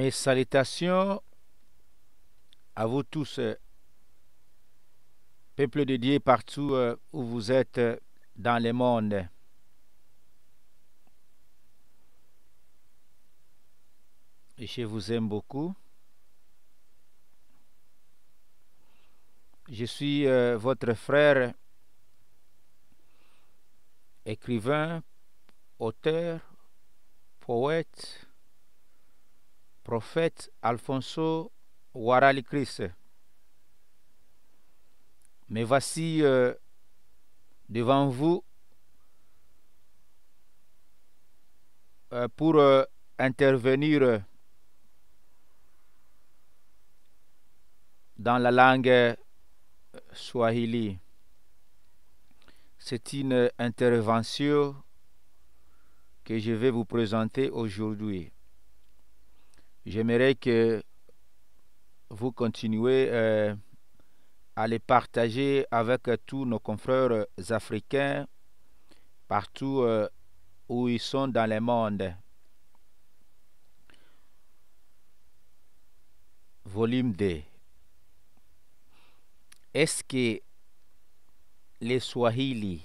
Mes salutations à vous tous, euh, peuple de Dieu, partout euh, où vous êtes euh, dans le monde. Et je vous aime beaucoup. Je suis votre frère, écrivain, auteur, poète prophète Alfonso Waralikris. Mais voici euh, devant vous euh, pour euh, intervenir dans la langue swahili. C'est une intervention que je vais vous présenter aujourd'hui. J'aimerais que vous continuez euh, à les partager avec tous nos confrères africains partout euh, où ils sont dans le monde. Volume 2. Est-ce que les Swahili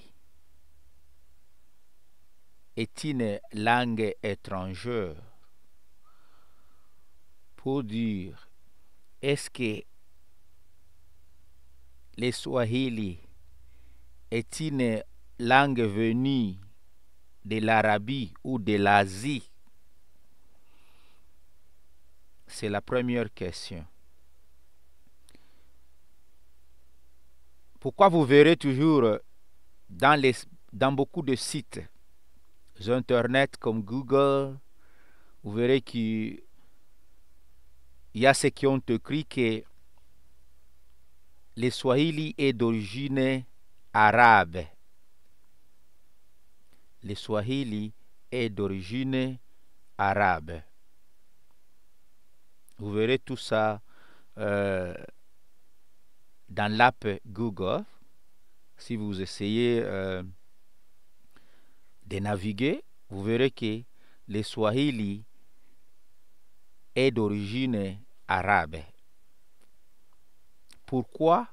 est une langue étrangère pour dire est-ce que le Swahili est une langue venue de l'Arabie ou de l'Asie C'est la première question. Pourquoi vous verrez toujours dans, les, dans beaucoup de sites, internet comme Google, vous verrez que il y a ceux qui ont écrit que le Swahili est d'origine arabe. Le Swahili est d'origine arabe. Vous verrez tout ça euh, dans l'app Google. Si vous essayez euh, de naviguer, vous verrez que le Swahili est d'origine arabe. Pourquoi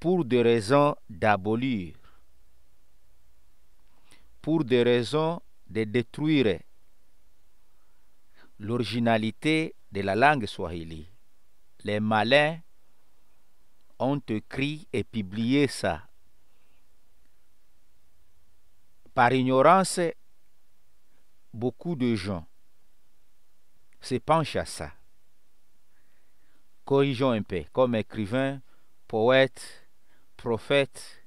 Pour des raisons d'abolir, pour des raisons de détruire l'originalité de la langue swahili. Les malins ont écrit et publié ça. Par ignorance, beaucoup de gens se penchent à ça corrigeons un peu, comme écrivain, poète, prophète,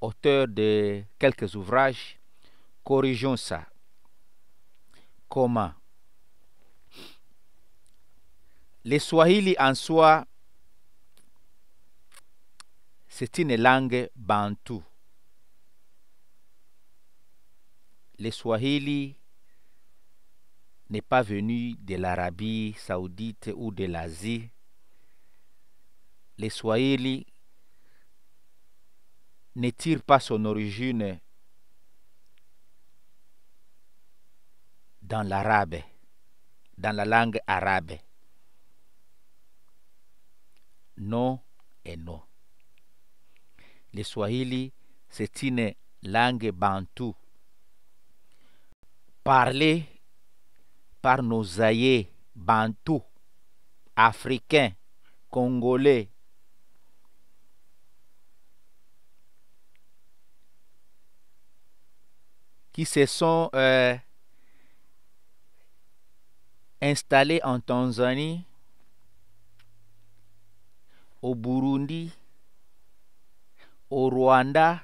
auteur de quelques ouvrages, corrigeons ça. Comment Les Swahili en soi, c'est une langue bantou. Le Swahili n'est pas venu de l'Arabie saoudite ou de l'Asie les Swahili ne tire pas son origine dans l'arabe, dans la langue arabe. Non et non. Les Swahili, c'est une langue bantou, parlée par nos aïeux bantous, africains, congolais, se sont euh, installés en Tanzanie, au Burundi, au Rwanda,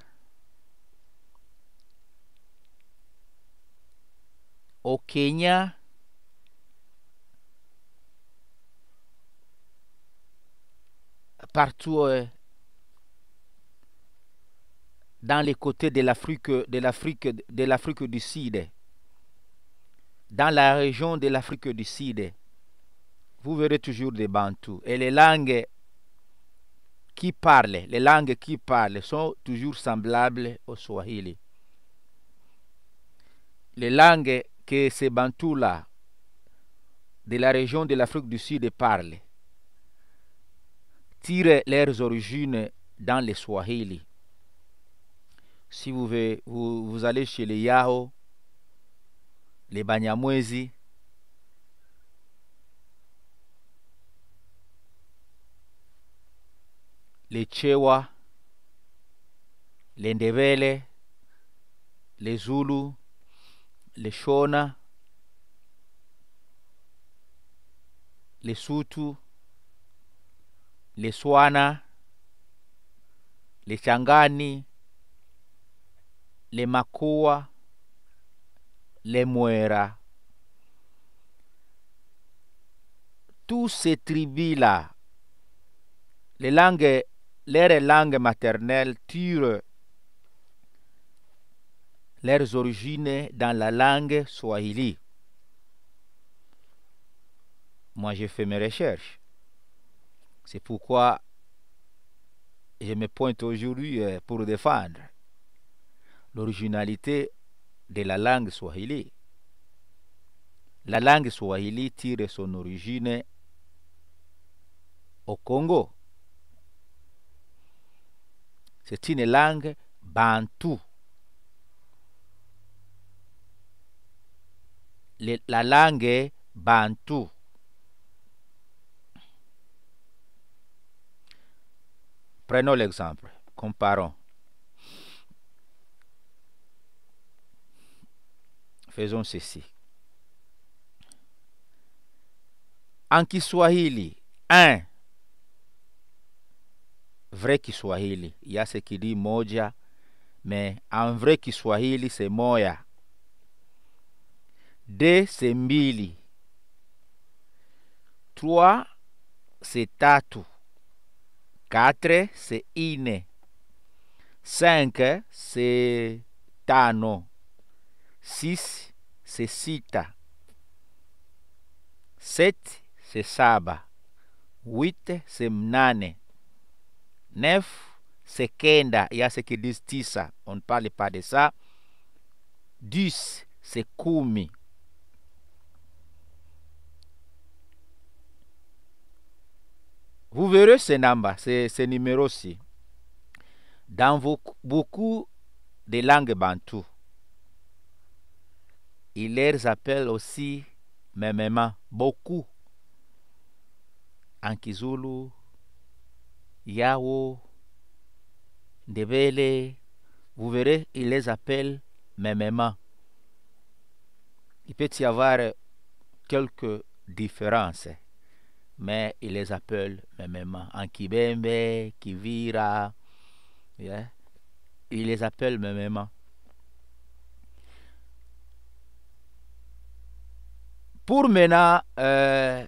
au Kenya, partout euh, dans les côtés de l'Afrique, de l'Afrique, de l'Afrique du Sud, dans la région de l'Afrique du Sud, vous verrez toujours des Bantous. Et les langues qui parlent, les langues qui parlent sont toujours semblables au Swahili. Les langues que ces Bantous-là, de la région de l'Afrique du Sud, parlent, tirent leurs origines dans les Swahili si vous, ve, vous, vous allez chez les Yahoo, les Banyamwezi, les Chewa, les Ndebele, les Zulu, les Shona, les Sutu, les Swana, les Changani, les Makoa, les Moera, tous ces tribus-là, les langues, leurs langues maternelles tirent leurs origines dans la langue swahili. Moi, j'ai fait mes recherches. C'est pourquoi je me pointe aujourd'hui euh, pour défendre l'originalité de la langue swahili. La langue swahili tire son origine au Congo. C'est une langue bantou. La langue est bantou. Prenons l'exemple, comparons. faisons ceci. En Kiswahili, un Vrai Kiswahili, il y a ce qui dit moja, mais en vrai Kiswahili c'est moya. Deux, c'est Mili. Trois, c'est tatu. Quatre, c'est ine. Cinq, c'est tano. 6 c'est sita. 7 c'est saba. 8 c'est mnane. 9 c'est kenda. Il y a ceux qui disent tisa. On ne parle pas de ça. 10 c'est kumi. Vous verrez ce numéro ces, ces ci dans beaucoup de langues bantoues. Il les appelle aussi Memema, beaucoup. En Kizulu, Yao, Debele. vous verrez, il les appelle Memema. Il peut y avoir quelques différences, mais il les appelle Memema. En Kibembe, Kivira, il les appelle Memema. Pour maintenant euh,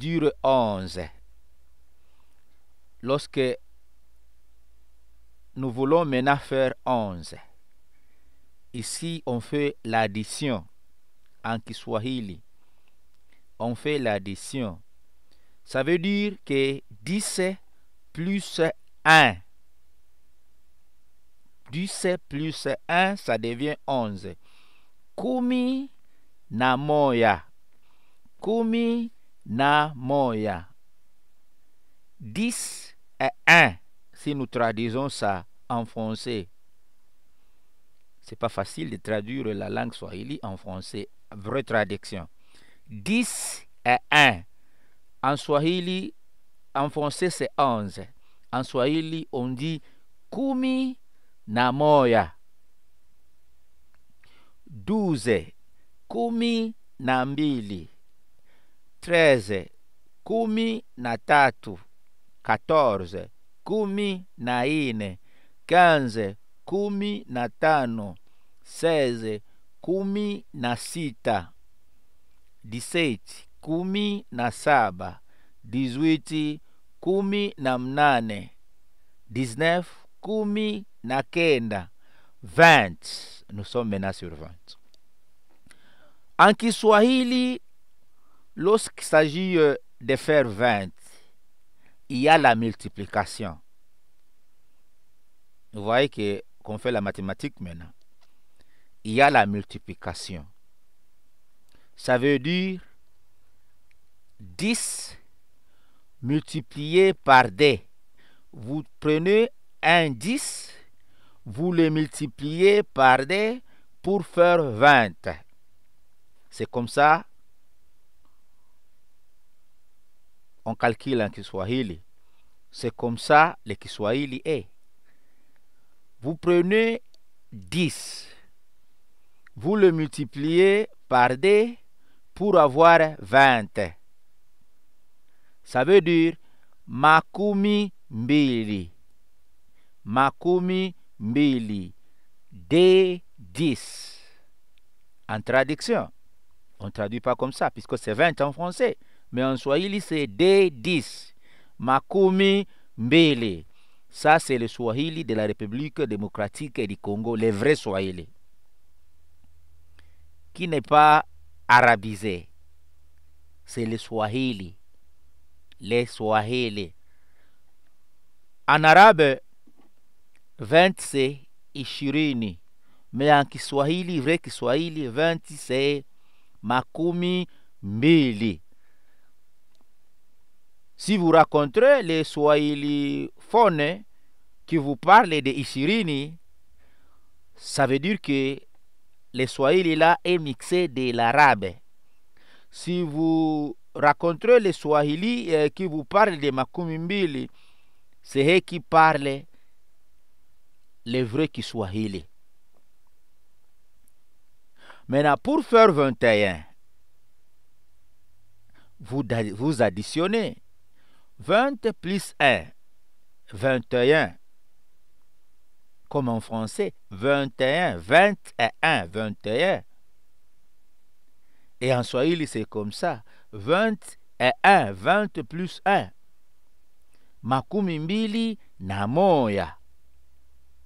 11, lorsque nous voulons maintenant faire 11, ici on fait l'addition en Kiswahili. On fait l'addition. Ça veut dire que 10 plus 1. 10 plus 1, ça devient 11 kumi na moya kumi na moya 10 et 1 si nous traduisons ça en français c'est pas facile de traduire la langue swahili en français vraie traduction 10 et 1 en swahili en français c'est 11 en swahili on dit kumi na duze kumi na mbili treze kumi na tatu katorze kumi na ine kanze kumi na tano seze kumi na sita diseti kumi na saba dizwiti kumi na mnane disnef kumi na kenda 20. Nous sommes maintenant sur 20. En Kiswahili, lorsqu'il s'agit euh, de faire 20, il y a la multiplication. Vous voyez que qu'on fait la mathématique maintenant. Il y a la multiplication. Ça veut dire 10 multiplié par des. Vous prenez un 10 vous les multipliez par des pour faire 20. C'est comme ça on calcule en Kiswahili. C'est comme ça le Kiswahili est. Vous prenez 10, vous le multipliez par des pour avoir 20. Ça veut dire makumi mbili. Makumi mbili D10. En traduction, on ne traduit pas comme ça puisque c'est 20 en français, mais en swahili c'est D10. Makumi mbili. Ça c'est le swahili de la République démocratique du Congo, le vrai swahili qui n'est pas arabisé. C'est le swahili. Les swahili. En arabe, 20 c'est ishirini swahili Kiswahili re Kiswahili 20 c'est makumi Mili... Si vous rencontrez les fone qui vous parle de ishirini, ça veut dire que le swahili là est mixé de l'arabe. Si vous rencontrez les swahili euh, qui vous parle de makumi mbili, c'est eux qui parlent les vrais Kiswahili. Maintenant, pour faire 21, vous, vous additionnez 20 plus 1, 21. Comme en français, 21, 21, 21. Et en Swahili, c'est comme ça. 1, 20 plus 1. Makumi namoya. na moya.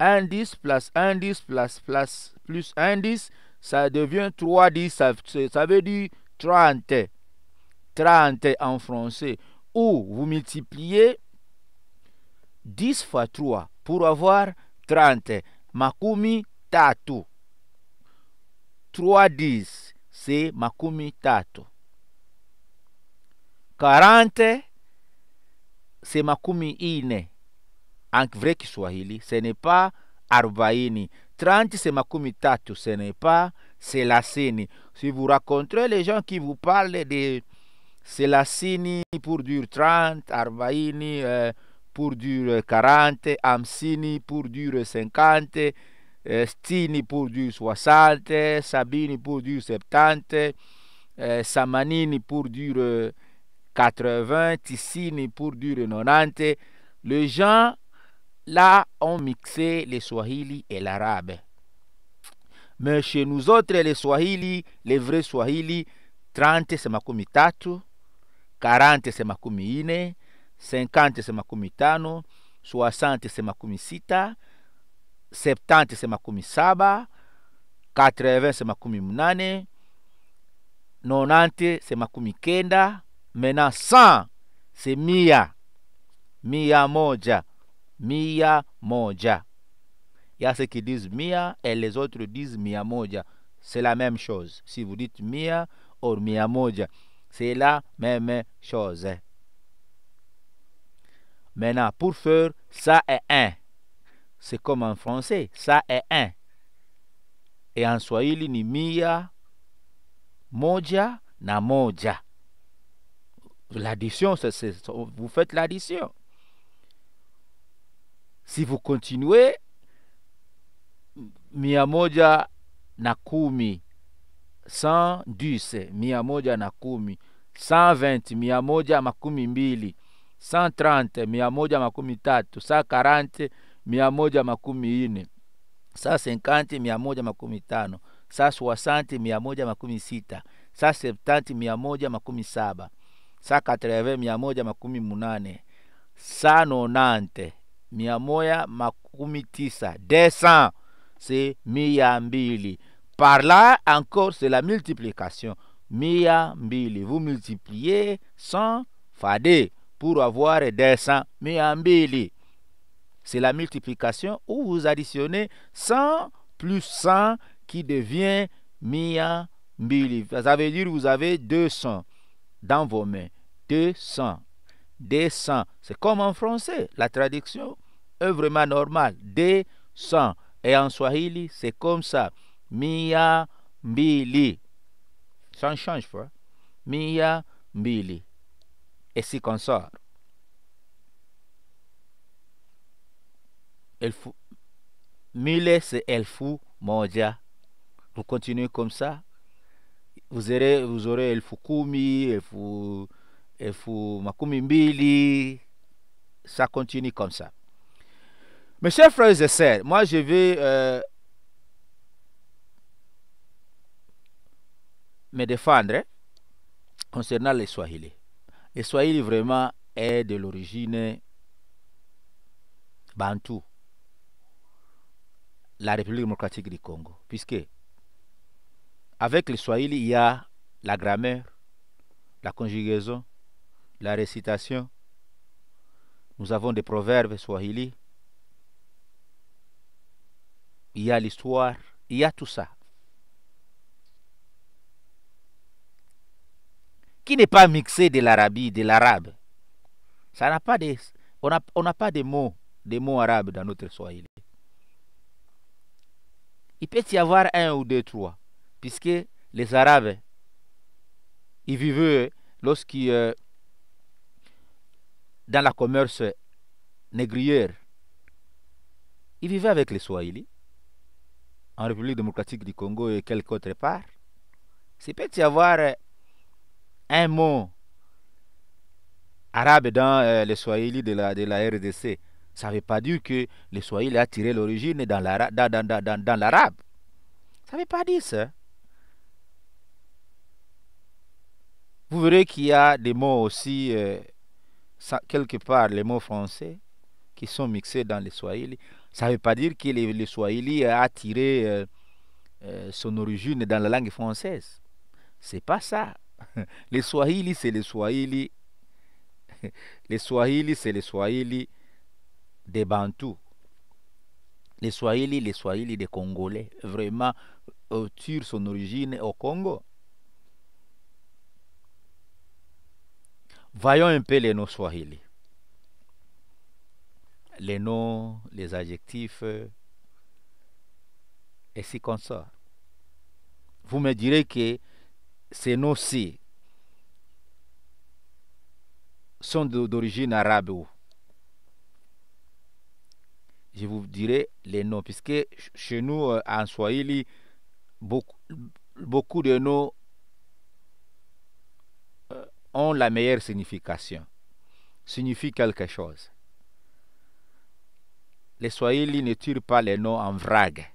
1-10 plus 1-10 plus, plus, 1-10, ça devient 3-10, ça, veut dire 30. 30 en français. Ou vous multipliez 10 fois 3 pour avoir 30. Makumi tatu. 3 10, c'est makumi tatu. 40, c'est makumi ine en vrai Kiswahili, ce n'est pas arbaini. 30, c'est makumi tatu, ce n'est pas Selassini... Si vous rencontrez les gens qui vous parlent de Selassini pour dire 30, arbaini euh, pour dire 40, amsini pour dire 50, euh, stini pour dire 60, sabini pour dire 70, euh, samanini pour dire 80, tissini pour dire 90, les gens là, on mixait les Swahili et l'arabe. Mais chez nous autres, les Swahili, les vrais Swahili, 30 c'est makumi tatu, 40 c'est makumi ine, 50 c'est makumi tano, 60 c'est makumi sita, 70 c'est makumi saba, 80 c'est makumi mnane, 90 c'est makumi kenda, maintenant 100 c'est mia, mia moja. mia moja. Il y a ceux qui disent mia et les autres disent mia moja. C'est la même chose. Si vous dites mia ou mia moja, c'est la même chose. Maintenant, pour faire ça est un. C'est comme en français, ça est un. Et en Swahili ni mia moja na moja. L'addition, vous faites l'addition. continuez, mia moja na kumi cent dix mia moja na kumi cent vingt mia moja makumi mbili cent trente mia moja makumi tatu cent quarante mia moja makumi ine cent cinquante mia moja makumi tano cent soixante mia moja makumi sita cent septante mia moja makumi saba cent quatre mia moja makumi munane cent nonante mia makumitisa. makumi 200 c'est mia par là encore c'est la multiplication mia vous multipliez 100 fadé pour avoir 200 mia c'est la multiplication où vous additionnez 100 plus 100 qui devient mia ça veut dire vous avez 200 dans vos mains 200 descend. C'est comme en français, la traduction est vraiment normale. Descend. Et en swahili, c'est comme ça. Mia mbili. Ça change pas. Mia mbili. Et si qu'on sort. Elfu. Mille, c'est elfu moja. Vous continuez comme ça. Vous aurez, vous aurez elfu kumi, elfu elfu makumi mbili ça continue comme ça mes chers frères et sœurs moi je vais euh, me défendre concernant les swahili les swahili vraiment est de l'origine bantou la République démocratique du Congo. Puisque avec les Swahili, il y a la grammaire, la conjugaison, la récitation. Nous avons des proverbes swahili. Il y a l'histoire, il y a tout ça. Qui n'est pas mixé de l'arabie, de l'arabe. Ça n'a pas on n'a pas de mots, des mots arabes dans notre swahili. Il peut y avoir un ou deux, trois, puisque les arabes, ils vivaient euh, lorsqu'ils euh, dans la commerce négrière. Il vivait avec les Swahili, en République démocratique du Congo et quelque autre part. C'est peut y avoir euh, un mot arabe dans euh, les Swahili de la, de la RDC. Ça ne veut pas dire que les Swahili a tiré l'origine dans l'arabe. ça ne veut pas dire ça. Vous verrez qu'il y a des mots aussi euh, quelque part les mots français qui sont mixés dans le swahili. Ça ne veut pas dire que le, swahili a tiré euh, euh, son origine dans la langue française. C'est pas ça. Le swahili, c'est le swahili. les swahili, c'est le swahili des Bantous. Le swahili, le swahili des Congolais. Vraiment, euh, tire son origine au Congo. Voyons un peu les noms swahili. Les noms, les adjectifs, et si comme ça. Vous me direz que ces noms-ci sont d'origine arabe. Je vous dirai les noms, puisque chez nous, euh, en Swahili, beaucoup de noms ont la meilleure signification, signifient quelque chose. Les Swahili ne tirent pas les noms en vrac.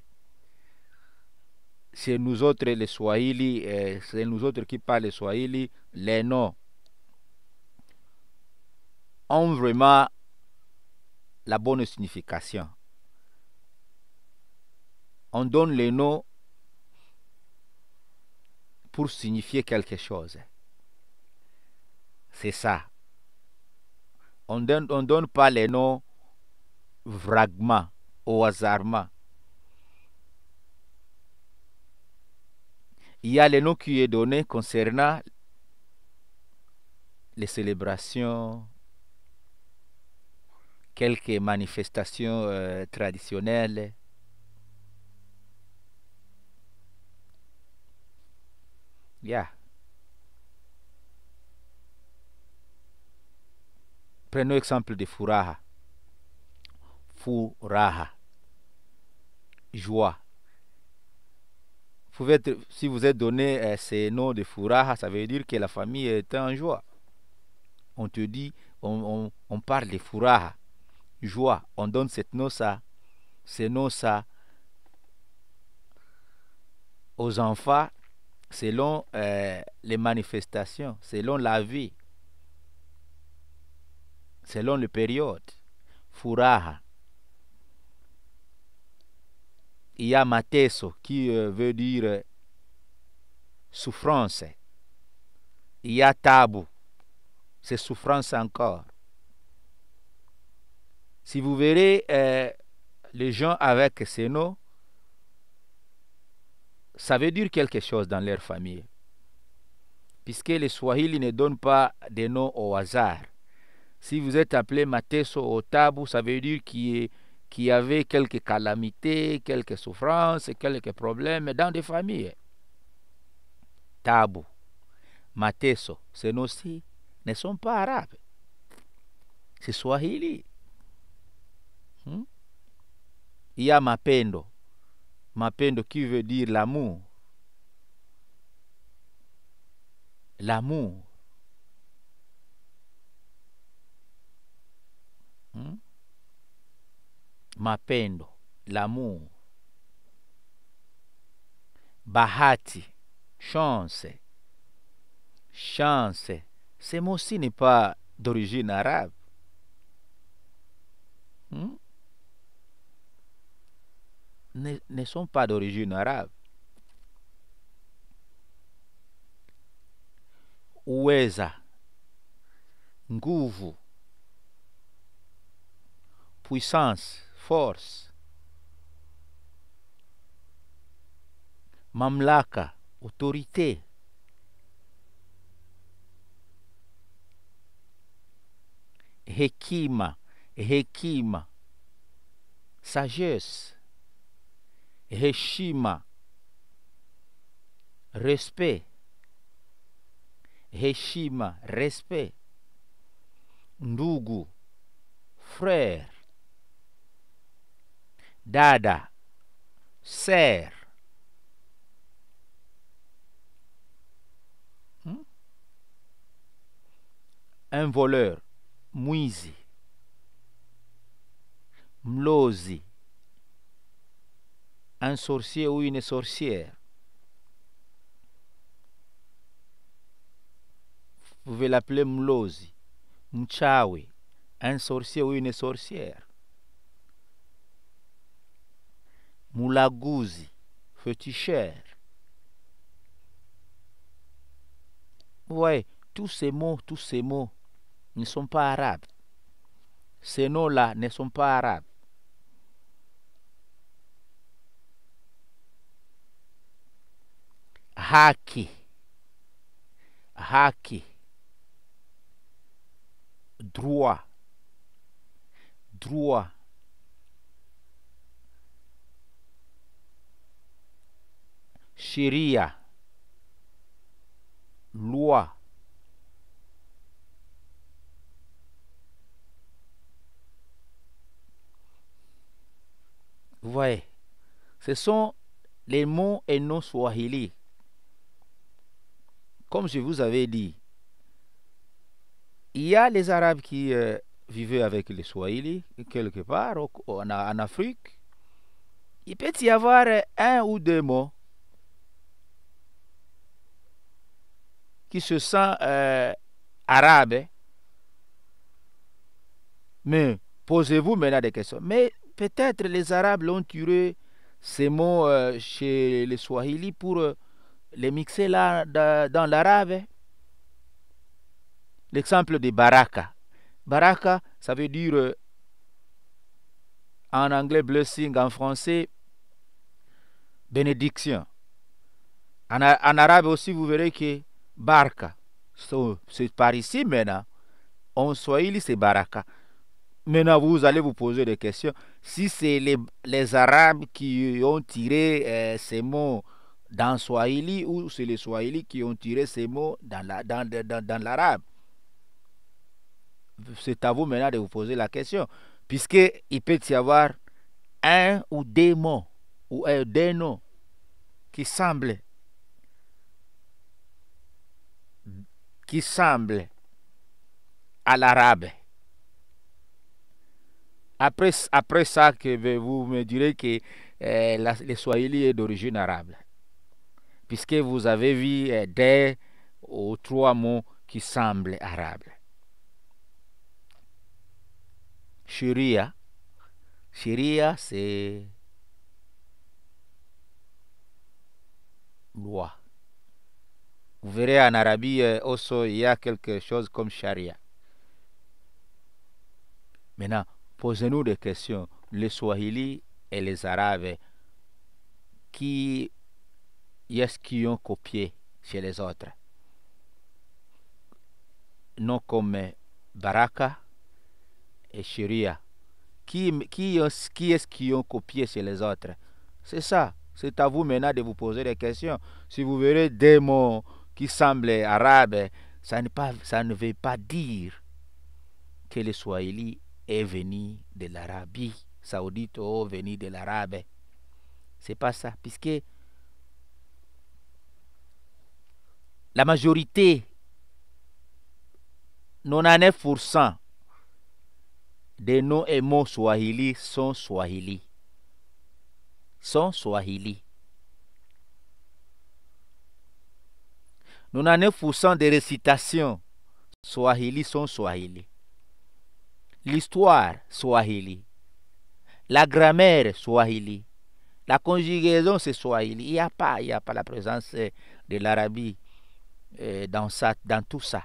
C'est nous autres les Swahili, euh, c'est nous autres qui parlent les Swahili, les noms ont vraiment la bonne signification. On donne les noms pour signifier quelque chose. C'est ça. On donne, on donne pas les noms vragma, au hasardement. Il y a les noms qui est donné concernant les célébrations, quelques manifestations Il euh, traditionnelles. a Prenons l'exemple de furaha. Furaha. Joie. si vous êtes donné euh, ces noms de furaha, ça veut dire que la famille est en joie. On te dit, on, parle de furaha. Joie. On donne cette nom ça, ces noms ça aux enfants selon euh, les manifestations, selon la vie selon les périodes. Furaha. Il y a mateso qui euh, veut dire euh, souffrance. Il y a tabou. C'est souffrance encore. Si vous verrez euh, les gens avec ces noms, ça veut dire quelque chose dans leur famille. Puisque les Swahili ne donnent pas des noms au hasard. Si vous êtes appelé Mateso au tabou, ça veut dire qu'il y avait quelques calamités, quelques souffrances, quelques problèmes dans des familles. Tabu, Mateso, ces n'est ne sont pas arabes. C'est Swahili. Hmm? Il y a mapendo. Mapendo qui veut dire l'amour. L'amour. Ma hmm? mapendo l'amour bahati chance chance ce mot-ci n'est pas d'origine arabe hmm? ne, sont pas d'origine arabe uweza nguvu puissance, force. Mamlaka, autorité. Hekima, hekima, sagesse. Heshima, respect. Heshima, respect. Ndugu, frère dada, Serre. Hmm? Un voleur, mouizi mlozi, un sorcier ou une sorcière. Vous pouvez l'appeler mlozi, mchawi, un sorcier ou une sorcière. Moulagouzi petit Vous voyez, tous ces mots, tous ces mots ne sont pas arabes. Ces noms-là ne sont pas arabes. Haki. Haki. Droit. Droit. Sharia, loi. Vous voyez, ce sont les mots et noms swahili. Comme je vous avais dit, il y a les Arabes qui euh, vivaient avec les Swahili quelque part en Afrique. Il peut y avoir un ou deux mots qui se sent euh, arabe, mais posez-vous maintenant des questions. Mais peut-être les Arabes ont tiré ces mots euh, chez les Swahili pour euh, les mixer là dans l'arabe. L'exemple de baraka. Baraka, ça veut dire en anglais blessing, en français bénédiction. en arabe aussi, vous verrez que baraka. C'est par ici maintenant. En Swahili, c'est baraka. Maintenant, vous allez vous poser des questions. Si c'est les, Arabes qui ont tiré euh, ces mots dans Swahili ou c'est les Swahili qui ont tiré ces mots dans, la, dans, dans, l'arabe. C'est à vous maintenant de vous poser la question. il peut y avoir un ou des mots ou un euh, des noms qui semblent qui semble à l'arabe. Après, après ça, que vous me direz que eh, les la, le est d'origine arabe. Puisque vous avez vu deux eh, des ou trois mots qui semblent arabes. Sharia. Sharia, c'est loi. Vous verrez en Arabie euh, aussi, il y a quelque chose comme Sharia. Maintenant, posez-nous des questions. Les Swahili et les Arabes, qui est-ce qui ont copié chez les autres Non comme euh, Baraka et Sharia. Qui, qui, est-ce qui ont copié chez les autres C'est ça. C'est à vous maintenant de vous poser des questions. Si vous verrez des mots qui semble arabe, ça ne, pas, ça ne veut pas dire que le swahili est venu de l'Arabie saoudite ou oh, venu de l'arabe. C'est pas ça, puisque la majorité, 99% des noms et mots swahili sont swahili. Sont swahili. Nous n'en 99% des récitations Swahili sont Swahili. L'histoire Swahili. La grammaire Swahili. La conjugaison, c'est Swahili. Il n'y a pas, il y a pas la présence euh, de l'arabie euh, dans ça, dans tout ça,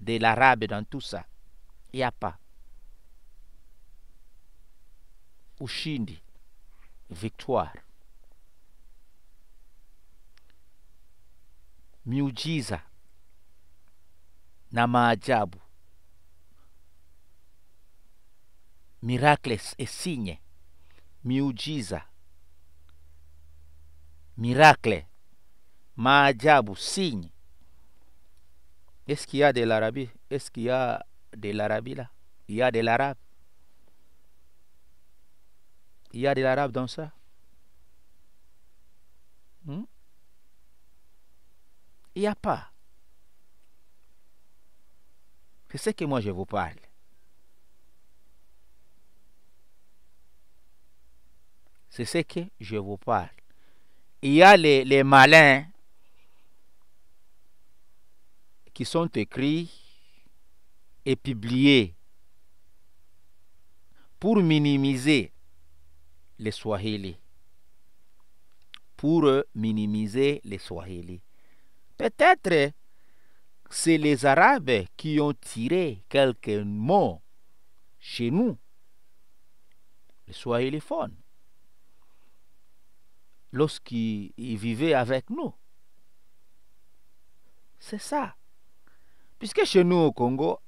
de l'arabe dans tout ça. Il n'y a pas. Ushindi, victoire. miujiza na maajabu miracles esinye miujiza miracle maajabu signe est-ce qu'il y a de l'arabie est-ce qu'il y a de l'arabie là il y a de l'arabe il y a de l'arabe dans ça hmm? Il n'y a pas. C'est ce que moi je vous parle. C'est ce que je vous parle. Il y a les, malins qui sont écrits et publiés pour minimiser les Swahili. Pour minimiser les Swahili. Peut-être c'est les Arabes qui ont tiré quelques mots chez nous, les Swahiliphones, lorsqu'ils vivaient avec nous. C'est ça. Puisque chez nous au Congo,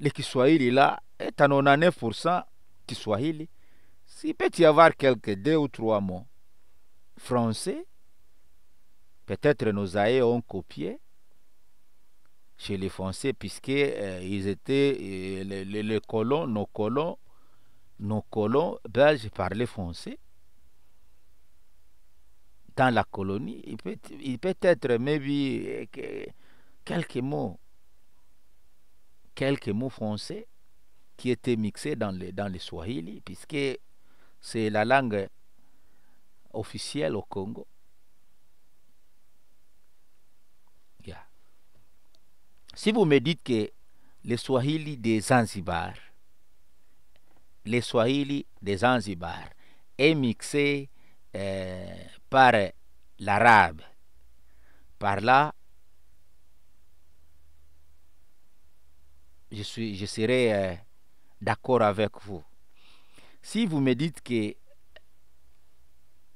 les Kiswahili là est à 99% Kiswahili. S'il peut y avoir quelques deux ou trois mots français, Peut-être nos aïeux ont copié chez les Français, puisque euh, ils étaient euh, les, colons, nos colons, nos colons belges parlaient français dans la colonie. Il peut, être, maybe, euh, quelques mots, quelques mots français qui étaient mixés dans le, dans le Swahili, puisque c'est la langue officielle au Congo. Si vous me dites que les Swahili des Zanzibar, les Swahili des Zanzibar est mixé euh, par l'arabe, par là, je, suis, je serai euh, d'accord avec vous. Si vous me dites que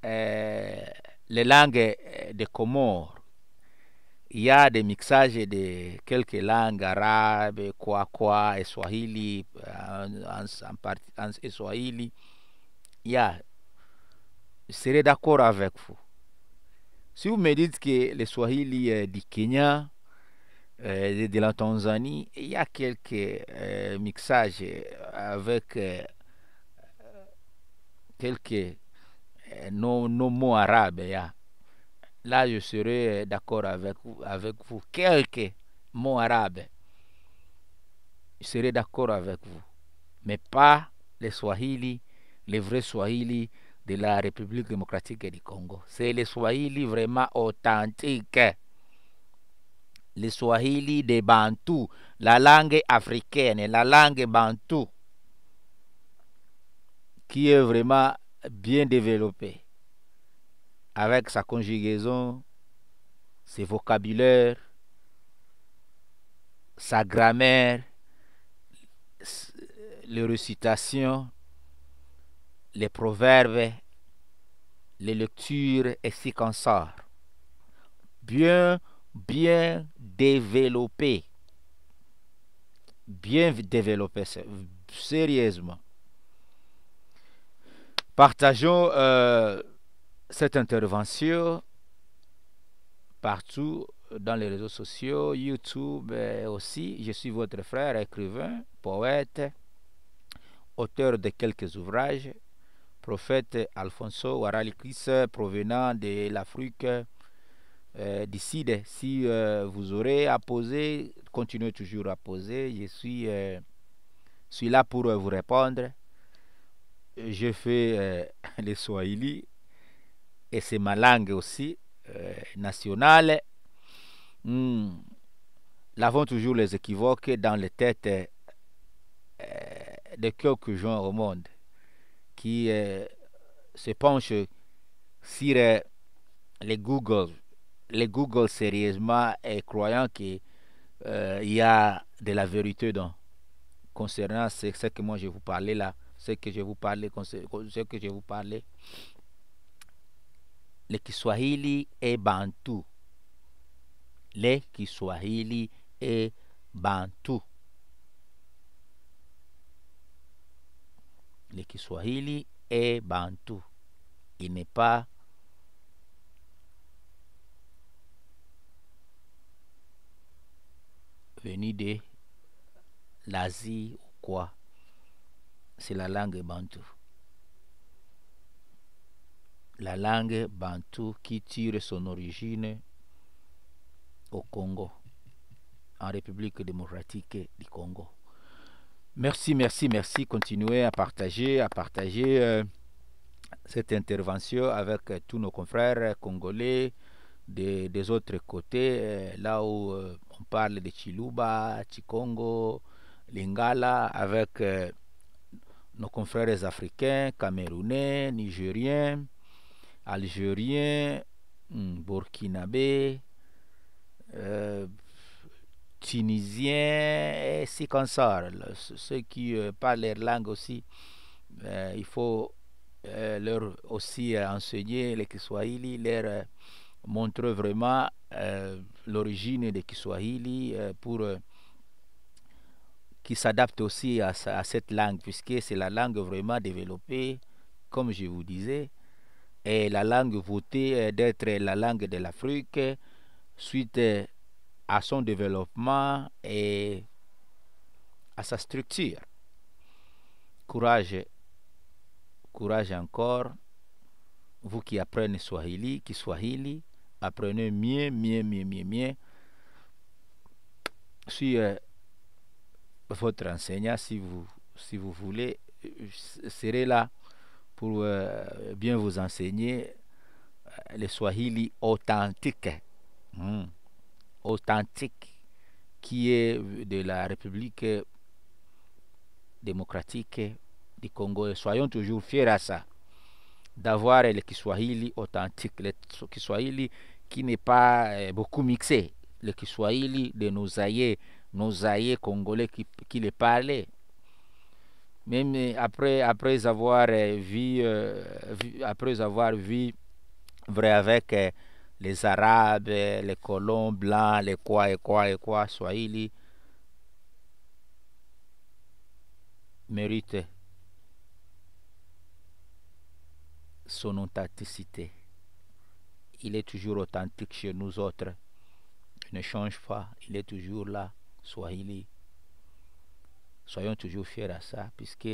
euh, les langues des Comores il y a des mixages de quelques langues arabes, quoi quoi, et swahili, euh, en, en, en, swahili. Il y a, je serais d'accord avec vous. Si vous me dites que le swahili du Kenya, euh, de, la Tanzanie, il y a quelques euh, mixages avec quelques nos, mots arabes là je serai euh, d'accord avec, avec vous. Quelques mots arabes, je serai d'accord avec vous. Mais pas les Swahili, les vrais Swahili de la République démocratique du Congo. C'est les Swahili vraiment authentiques. Les Swahili des Bantu, la langue africaine, la langue Bantu, qui est vraiment bien développée avec sa conjugaison, ses vocabulaires, sa grammaire, les recitations, les proverbes, les lectures et cancers. Bien, bien développé. Bien développé, sérieusement. Partageons euh, cette intervention partout dans les réseaux sociaux, YouTube aussi. Je suis votre frère, écrivain, poète, auteur de quelques ouvrages, prophète Alfonso waralikis provenant de l'Afrique euh, Si euh, vous aurez à poser, continuez toujours à poser. Je suis, euh, suis là pour vous répondre. Je fais euh, les Swahili et c'est ma langue aussi euh, nationale. Hmm, l'avons toujours les équivoques dans les têtes euh, euh, de quelques gens au monde qui se penchent sur les Google, les Google sérieusement et croyant qu'il y a de la vérité dans, concernant ce, ce, que moi je vous parlais là, ce que je vous parlais, ce que je vous parlais le Kiswahili et bantou. Le Kiswahili et bantou. Le Kiswahili et bantou. Il n'est pas venu de l'Asie ou quoi. C'est la langue bantou la langue Bantu qui tire son origine au Congo, en République démocratique du Congo. Merci, merci, merci. Continuez à partager, à partager euh, cette intervention avec euh, tous nos confrères congolais des autres côtés, euh, là où on parle de Chiluba, Chikongo, Lingala, avec nos confrères africains, camerounais, nigériens algérien, hmm, burkinabé, euh, tunisien, et si Ceux qui euh, parlent leur langue aussi, euh, il faut euh, leur aussi enseigner les Kiswahili, leur montrer vraiment l'origine des Kiswahili pour qu'ils s'adaptent aussi à, cette langue, puisque c'est la langue vraiment développée, comme je vous disais et la langue votée euh, d'être la langue de l'Afrique suite euh, à son développement et à sa structure. Courage, courage encore, vous qui apprenez Swahili, qui Swahili, apprenez mieux, mieux, mieux, mieux, sur euh, votre enseignant si vous, si vous voulez, serez là pour euh, bien vous enseigner euh, le Swahili authentique. Hmm. Authentique qui est de la République démocratique du Congo. soyons toujours fiers à ça, d'avoir le Kiswahili authentique, le Kiswahili qui n'est pas euh, beaucoup mixé, le Kiswahili de nos aïeux, nos aïeux congolais qui, qui les parlaient même après, après avoir euh, euh, vu, après avoir vrai avec euh, les Arabes, les colons blancs, les quoi et quoi et quoi, Swahili, mérite son authenticité. Il est toujours authentique chez nous autres. Il ne change pas. Il est toujours là. Swahili, Soyons toujours fiers à ça, puisque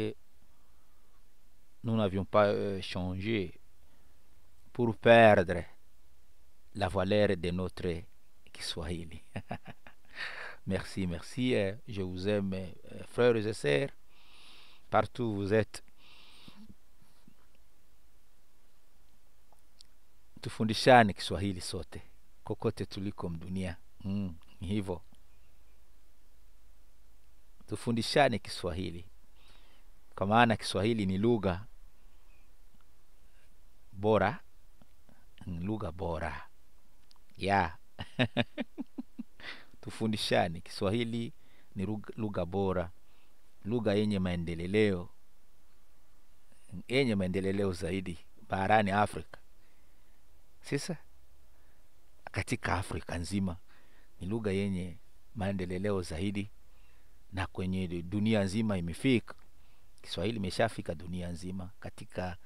nous n'avions pas euh, changé pour perdre la valeur de notre Kiswahili. merci, merci. Euh, je vous aime, euh, frères et sœurs. Partout où vous êtes, tufundishane Kiswahili sote kokote tuliko mdunia. Mm, hivyo tufundishane Kiswahili, kwa maana Kiswahili ni lugha bora, ni lugha bora ya yeah. Tufundishane Kiswahili ni lugha bora, lugha yenye maendeleo, yenye maendeleo zaidi barani Afrika. Sasa katika Afrika nzima ni lugha yenye maendeleo zaidi na kwenye dunia nzima imefika. Kiswahili imeshafika dunia nzima katika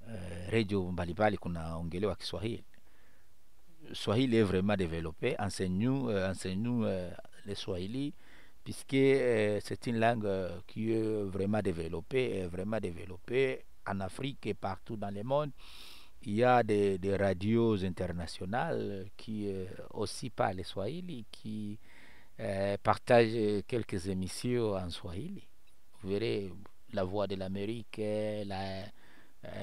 uh, eh, redio mbalimbali kunaongelewa Kiswahili. Swahili est vraiment développé. Enseigne-nous euh, euh le Swahili, puisque euh, c'est une langue euh, qui est vraiment développée, vraiment développée en Afrique et partout dans le monde. Il y a des, des radios internationales qui aussi parlent le Swahili, qui euh, partage euh, quelques émissions en Swahili. Vous verrez la voix de l'Amérique, euh, la,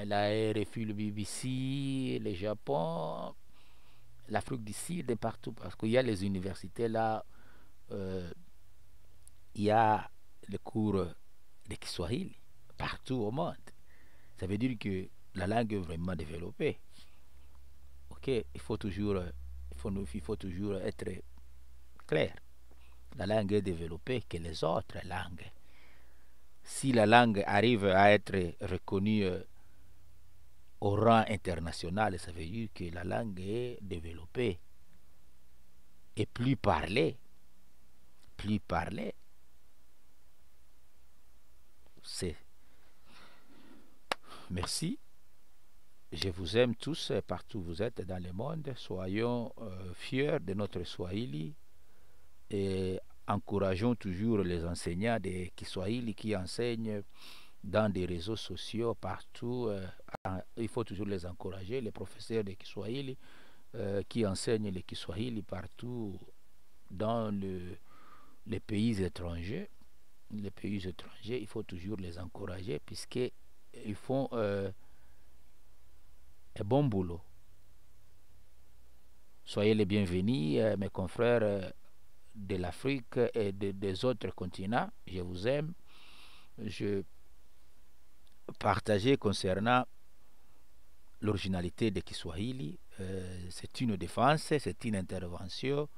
la le BBC, le Japon, l'Afrique du Sud et partout. Parce qu'il y a les universités là, il y a les cours de Kiswahili partout au monde. Ça veut dire que la langue est vraiment développée. Ok, il faut toujours, il faut, il faut toujours être clair. La langue est développée que les autres langues. Si la langue arrive à être reconnue euh, au rang international, ça veut dire que la langue est développée et plus parlée. Plus parlée. C'est. Merci. Je vous aime tous partout où vous êtes dans le monde. Soyons euh, fiers de notre Swahili, et encourageons toujours les enseignants des Kiswahili qui enseignent dans des réseaux sociaux partout. Euh, il faut toujours les encourager, les professeurs de Kiswahili euh, qui enseignent le Kiswahili partout dans le, les pays étrangers. Les pays étrangers, il faut toujours les encourager puisqu'ils font euh, un bon boulot. Soyez les bienvenus, mes confrères de l'Afrique et des autres continents. Je vous aime. Je partageais concernant l'originalité de Kiswahili. Euh, c'est une défense, c'est une intervention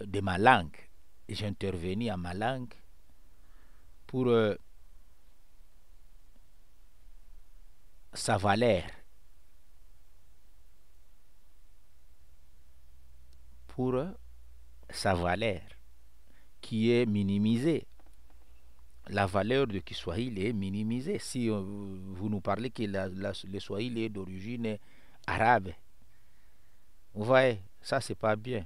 euh, de ma langue. J'ai intervenu à ma langue pour euh, sa valeur, pour sa valeur, qui est minimisée. La valeur de Kiswahili est minimisée. Si euh, vous nous parlez que la, le Swahili est d'origine arabe, vous voyez, ça c'est pas bien.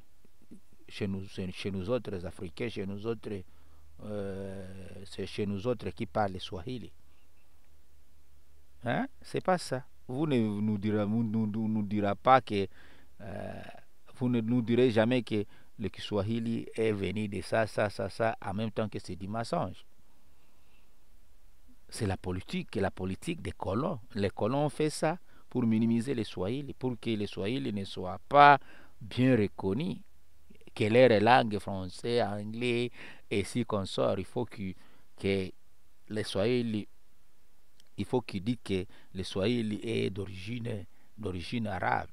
Chez nous, chez nous autres Africains, chez nous autres, euh, c'est chez nous autres qui parlent le Swahili. Hein? C'est pas ça. Vous ne nous direz, nous pas que euh, vous ne nous direz jamais que le Kiswahili est venu de ça, ça, ça, ça, en même temps que c'est du massage. C'est la politique, la politique des colons. Les colons ont fait ça pour minimiser les Swahili, pour que les Swahili ne soient pas bien reconnus. Que leur langue française, anglais et si qu'on sort, il faut que, que les Swahili, il faut qu'ils disent que les Swahili est d'origine arabe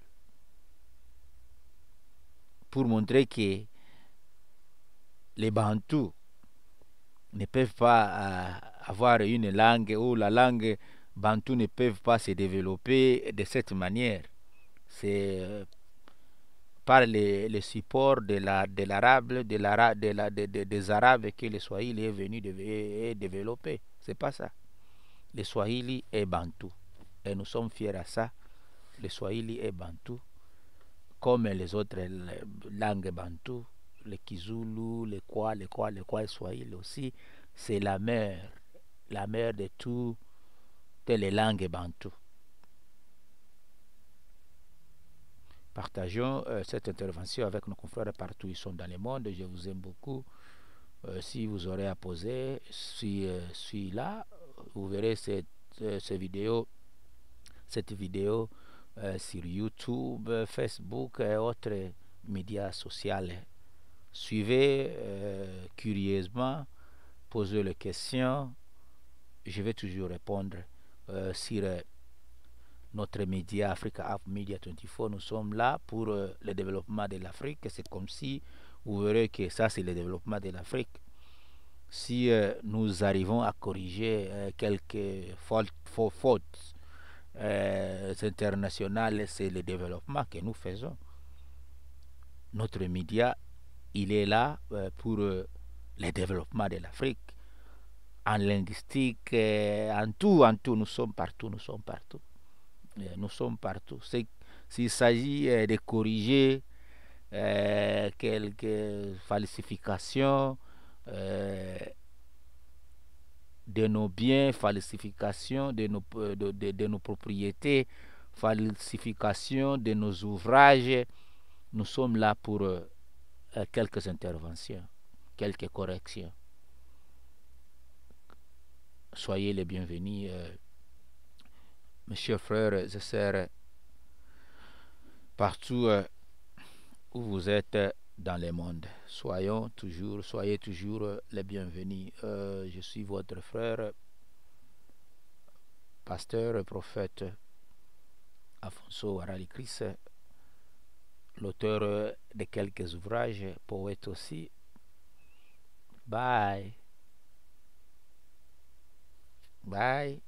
pour montrer que les Bantous ne peuvent pas euh, avoir une langue ou la langue Bantou ne peuvent pas se développer de cette manière. C'est euh, par le, support de l'arabe, de l'arabe, de des arabes que le Swahili est venu développer. C'est pas ça. Le Swahili est bantou. Et nous sommes fiers à ça. Le Swahili est bantou comme les autres langues bantoues, le Kizulu, le Kwa, le Kwa, le Kwa et Swahili aussi, c'est la mère, la mère de toutes les langues bantoues. Partageons euh, cette intervention avec nos confrères partout, ils sont dans le monde, je vous aime beaucoup. Euh, si vous aurez à poser, si, euh, là, vous verrez cette, cette vidéo, cette vidéo eh, sur YouTube, eh, Facebook et autres médias sociaux. Suivez eh, curieusement, posez les questions, je vais toujours répondre sur notre média Africa App Media 24. Nous sommes là pour le développement de l'Afrique. C'est comme si vous verrez que ça, c'est le développement de l'Afrique. Si nous arrivons à corriger quelques fautes, fautes international euh, internationales, c'est le développement que nous faisons. Notre média, il est là euh, pour euh, le développement de l'Afrique. En linguistique, en tout, en tout, nous sommes partout, nous sommes partout. nous sommes partout. S'il s'agit de corriger quelques falsifications, de nos biens, falsification de nos, euh, de, nos propriétés, falsification de nos ouvrages. Nous sommes là pour euh, euh, quelques interventions, quelques corrections. Soyez les bienvenus, monsieur mes chers frères partout où vous êtes dans les mondes. Soyons toujours, soyez toujours les bienvenus. Euh, je suis votre frère, pasteur prophète Afonso Aralicris, l'auteur de quelques ouvrages, poète aussi. Bye. Bye.